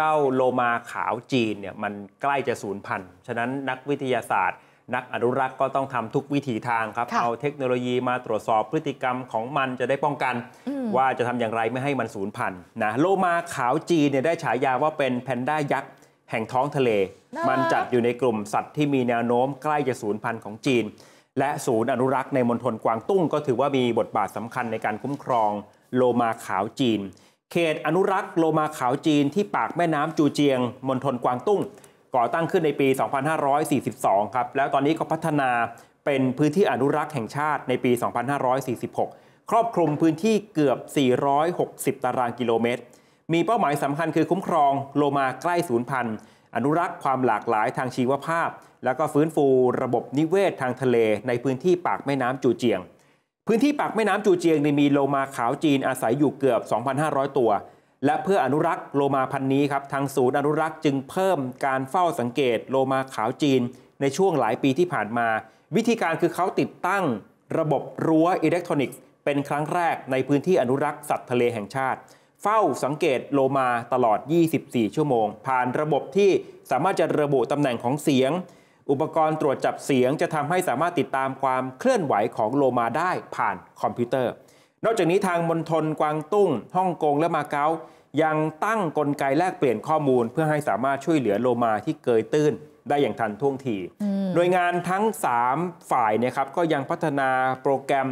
เจ้าโลมาขาวจีนเนี่ยมันใกล้จะสูญพันธุ์ฉะนั้นนักวิทยาศาสตร์ นักอนุรักษ์ก็ต้องทำทุกวิถีทางครับ เอาเทคโนโลยีมาตรวจสอบพฤติกรรมของมันจะได้ป้องกัน ว่าจะทำอย่างไรไม่ให้มันสูญพันธุ์นะโลมาขาวจีนเนี่ยได้ฉายาว่าเป็นแพนด้ายักษ์แห่งท้องทะเล มันจัดอยู่ในกลุ่มสัตว์ที่มีแนวโน้มใกล้จะสูญพันธุ์ของจีน และศูนย์อนุรักษ์ในมณฑลกวางตุ้งก็ถือว่ามีบทบาทสำคัญในการคุ้มครอง โลมาขาวจีนเขตอนุรักษ์โลมาขาวจีนที่ปากแม่น้ำจูเจียงมณฑลกวางตุ้งก่อตั้งขึ้นในปี 2542 ครับแล้วตอนนี้ก็พัฒนาเป็นพื้นที่อนุรักษ์แห่งชาติในปี 2546 ครอบคลุมพื้นที่เกือบ 460 ตารางกิโลเมตร มีเป้าหมายสำคัญคือคุ้มครองโลมาใกล้สูญพันธุ์อนุรักษ์ความหลากหลายทางชีวภาพ แล้วก็ฟื้นฟูระบบนิเวศททางทะเลในพื้นที่ปากแม่น้ำจูเจียงพื้นที่ปากแม่น้ำจูเจียงมีโลมาขาวจีนอาศัยอยู่เกือบ 2,500 ตัว และเพื่ออนุรักษ์โลมาพันธุ์นี้ครับ ทางศูนย์อนุรักษ์จึงเพิ่มการเฝ้าสังเกตโลมาขาวจีน ในช่วงหลายปีที่ผ่านมา วิธีการคือเขาติดตั้งระบบรั้วอิเล็กทรอนิกส์เป็นครั้งแรกในพื้นที่อนุรักษ์สัตว์ทะเลแห่งชาติ เฝ้าสังเกตโลมาตลอด 24 ชั่วโมง ผ่านระบบที่สามารถจะระบุตำแหน่งของเสียงอุปกรณ์ตรวจจับเสียงจะทำให้สามารถติดตามความเคลื่อนไหวของโลมาได้ผ่านคอมพิวเตอร์ นอกจากนี้ทางมณฑลกวางตุ้งฮ่องกงและมาเก๊ายังตั้งกลไกแลกเปลี่ยนข้อมูลเพื่อให้สามารถช่วยเหลือโลมาที่เกยตื้น ได้อย่างทันท่วงทีหน่วยงานทั้ง 3 ฝ่ายนะครับก็ยังพัฒนาโปรแกรม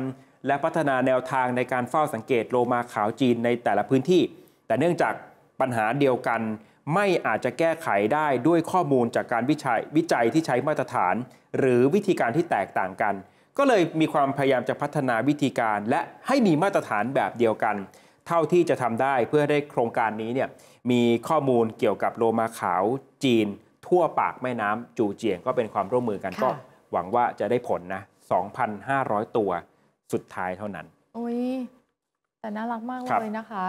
และพัฒนาแนวทางในการเฝ้าสังเกตโลมาขาวจีนในแต่ละพื้นที่แต่เนื่องจากปัญหาเดียวกันไม่อาจจะแก้ไขได้ด้วยข้อมูลจากการวิจัยวิจัยที่ใช้มาตรฐานหรือวิธีการที่แตกต่างกัน ก็เลยมีความพยายามจะพัฒนาวิธีการ และให้มีมาตรฐานแบบเดียวกัน เท่าที่จะทำได้เพื่อได้โครงการนี้เนี่ยมีข้อมูลเกี่ยวกับโลมาขาว จีน ทั่วปากแม่น้ำจูเจียงก็เป็นความร่วมมือกันก็หวังว่าจะได้ผลนะ2,500 ตัวสุดท้ายเท่านั้น โอ้ยแต่น่ารักมากเลยนะคะ